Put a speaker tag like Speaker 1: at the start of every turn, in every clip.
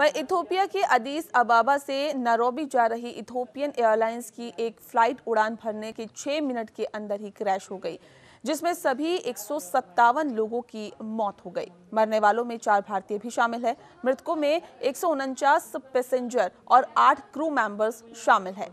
Speaker 1: वह इथोपिया के अदीस अबाबा से नरोबी जा रही इथोपियन एयरलाइंस की एक फ़्लाइट उड़ान भरने के छः मिनट के अंदर ही क्रैश हो गई जिसमें सभी एक लोगों की मौत हो गई मरने वालों में चार भारतीय भी शामिल है मृतकों में एक पैसेंजर और आठ क्रू मेंबर्स शामिल है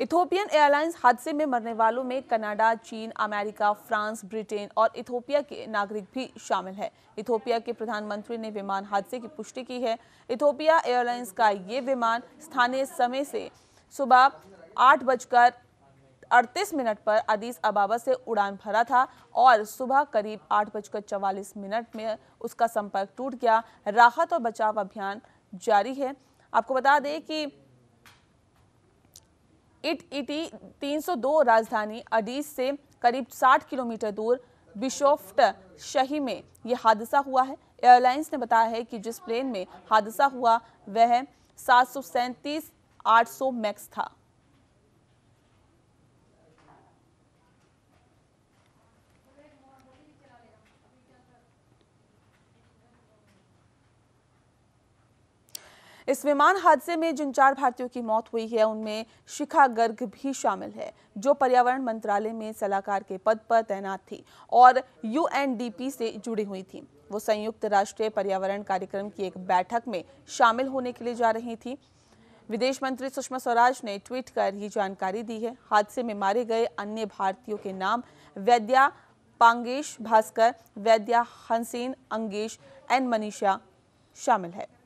Speaker 1: इथोपियन एयरलाइंस हादसे में मरने वालों में कनाडा चीन अमेरिका फ्रांस ब्रिटेन और इथोपिया के नागरिक भी शामिल है इथोपिया के प्रधानमंत्री ने विमान हादसे की पुष्टि की है इथोपिया एयरलाइंस का ये विमान स्थानीय समय से सुबह आठ बजकर अड़तीस मिनट पर अदीस अबाबा से उड़ान भरा था और सुबह करीब आठ बजकर चवालीस मिनट में उसका संपर्क टूट गया राहत और बचाव अभियान जारी है आपको बता दें कि इट इटी 302 राजधानी अडीस से करीब 60 किलोमीटर दूर बिशोफ्ट शही में यह हादसा हुआ है एयरलाइंस ने बताया है कि जिस प्लेन में हादसा हुआ वह सात सौ मैक्स था इस विमान हादसे में जिन चार भारतीयों की मौत हुई है उनमें शिखा गर्ग भी शामिल है जो पर्यावरण मंत्रालय में सलाहकार के पद पर तैनात थी और यूएनडीपी से जुड़ी हुई थी वो संयुक्त राष्ट्र पर्यावरण कार्यक्रम की एक बैठक में शामिल होने के लिए जा रही थी विदेश मंत्री सुषमा स्वराज ने ट्वीट कर ये जानकारी दी है हादसे में मारे गए अन्य भारतीयों के नाम वैद्या पांगेश भास्कर वैद्या हंसेन अंगेश एन मनीषा शामिल है